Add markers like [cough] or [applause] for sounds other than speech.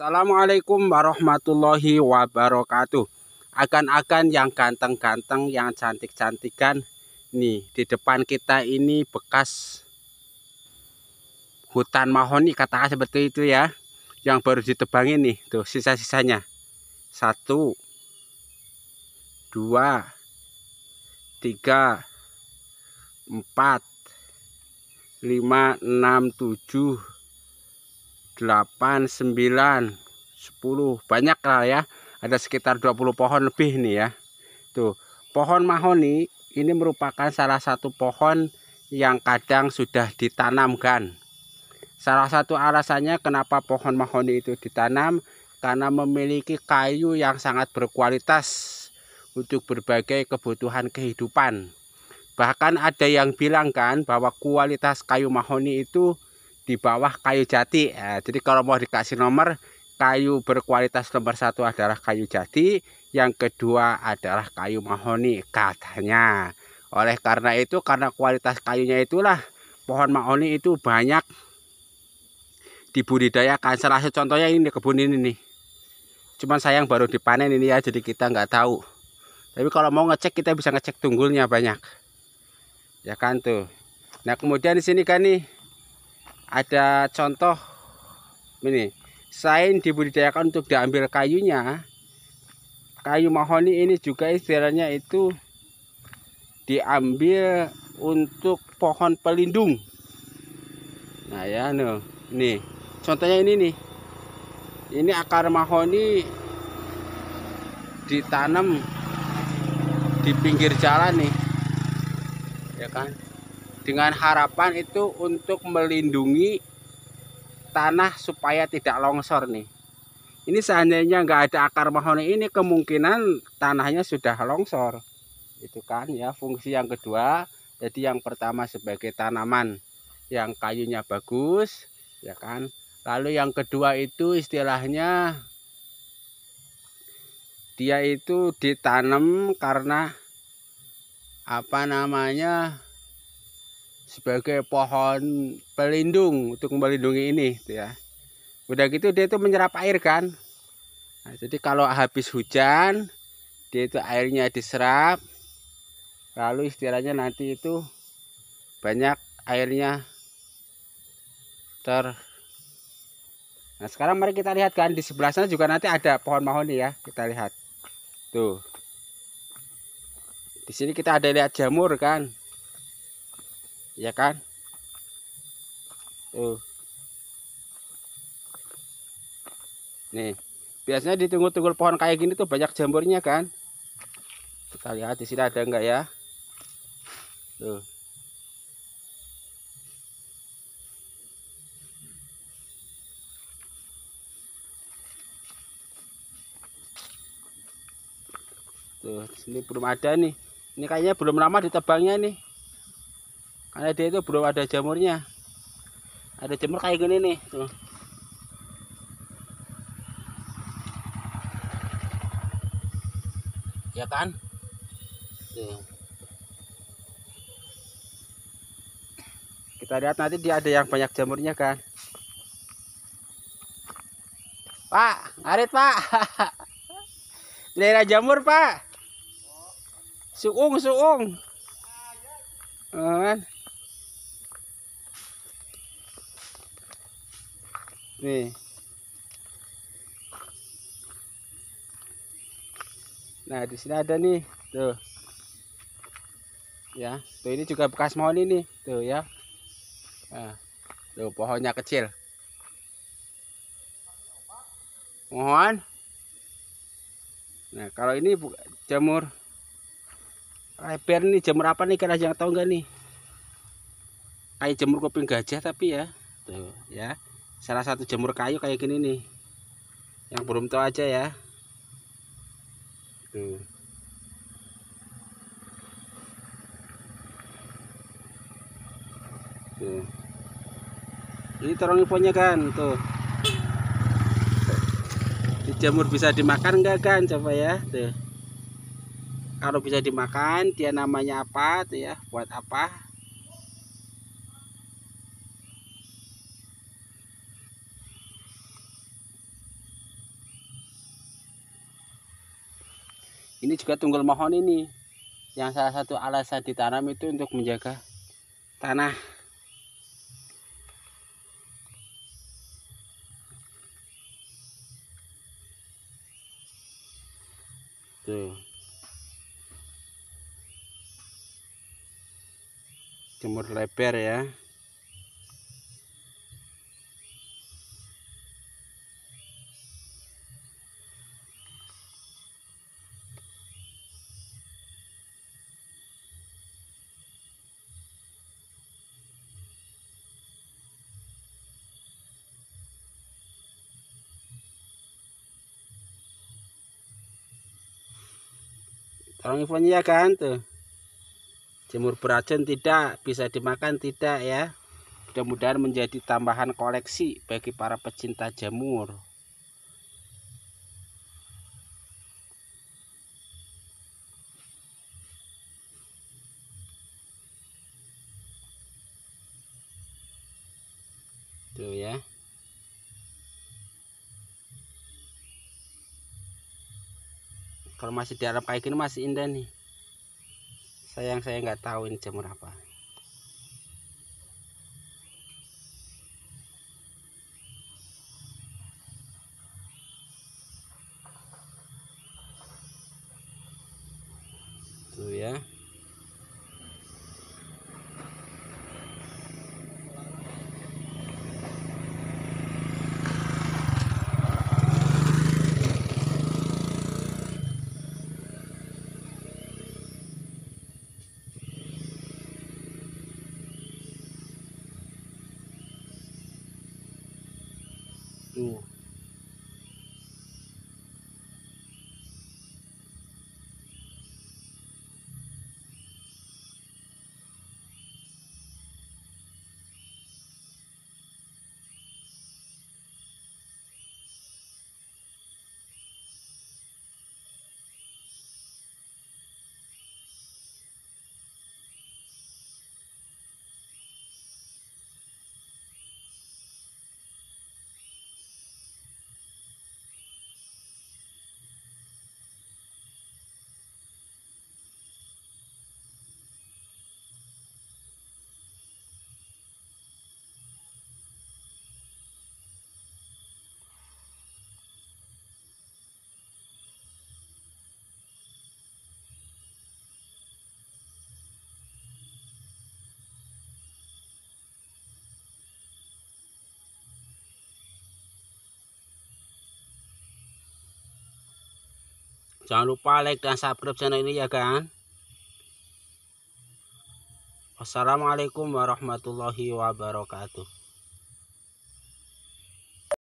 Assalamualaikum warahmatullahi wabarakatuh. Akan-akan yang ganteng-ganteng, yang cantik-cantikan nih di depan kita ini bekas hutan mahoni katakan seperti itu ya. Yang baru ditebangin nih, tuh sisa-sisanya. Satu, dua, tiga, empat, lima, enam, tujuh, 8 9 10 banyak lah ya ada sekitar 20 pohon lebih nih ya tuh pohon mahoni ini merupakan salah satu pohon yang kadang sudah ditanamkan salah satu alasannya kenapa pohon mahoni itu ditanam karena memiliki kayu yang sangat berkualitas untuk berbagai kebutuhan kehidupan bahkan ada yang bilang kan bahwa kualitas kayu mahoni itu di bawah kayu jati. Nah, jadi kalau mau dikasih nomor kayu berkualitas nomor satu adalah kayu jati, yang kedua adalah kayu mahoni katanya. Oleh karena itu karena kualitas kayunya itulah pohon mahoni itu banyak dibudidayakan. Salah satu contohnya ini kebun ini nih. Cuman sayang baru dipanen ini ya jadi kita nggak tahu. Tapi kalau mau ngecek kita bisa ngecek tunggulnya banyak. Ya kan tuh. Nah, kemudian di sini kan nih ada contoh ini selain dibudidayakan untuk diambil kayunya kayu mahoni ini juga istilahnya itu diambil untuk pohon pelindung nah ya no. nih contohnya ini nih ini akar mahoni ditanam di pinggir jalan nih ya kan dengan harapan itu untuk melindungi tanah supaya tidak longsor nih. Ini seandainya nggak ada akar mahoni ini kemungkinan tanahnya sudah longsor. Itu kan ya fungsi yang kedua. Jadi yang pertama sebagai tanaman yang kayunya bagus, ya kan. Lalu yang kedua itu istilahnya dia itu ditanam karena apa namanya sebagai pohon pelindung untuk melindungi ini gitu ya udah gitu dia itu menyerap air kan nah, jadi kalau habis hujan dia itu airnya diserap lalu istilahnya nanti itu banyak airnya ter nah sekarang mari kita lihat kan di sebelah sana juga nanti ada pohon mahoni ya kita lihat tuh di sini kita ada lihat jamur kan ya kan tuh nih biasanya ditunggu-tunggu pohon kayak gini tuh banyak jamurnya kan kita lihat di sini ada enggak ya tuh tuh sini belum ada nih ini kayaknya belum lama ditebangnya nih karena dia itu belum ada jamurnya ada jamur kayak gini nih tuh ya kan kita lihat nanti dia ada yang banyak jamurnya kan Pak, arit Pak. Daerah [laughs] jamur Pak. Suung, suung. Kan? nih nah di sini ada nih tuh ya tuh ini juga bekas mohon ini tuh ya nah, tuh pohonnya kecil mohon nah kalau ini jamur reper nih jamur apa nih kalian yang tahu nggak nih kayak jamur kuping gajah tapi ya tuh ya salah satu jamur kayu kayak gini nih yang belum tahu aja ya tuh gitu. tuh ini terong iponya kan tuh di jamur bisa dimakan enggak kan coba ya tuh kalau bisa dimakan dia namanya apa tuh ya buat apa ini juga tunggul mohon ini yang salah satu alasan ditanam itu untuk menjaga tanah tuh jemur lebar ya Tolong infonya ya kan tuh. Jemur beracun tidak bisa dimakan tidak ya. Mudah-mudahan menjadi tambahan koleksi bagi para pecinta jamur. Tuh ya. kalau masih diharap kayak gini masih indah nih sayang saya nggak tahu ini jamur apa Jangan lupa like dan subscribe channel ini ya kan. Wassalamualaikum warahmatullahi wabarakatuh.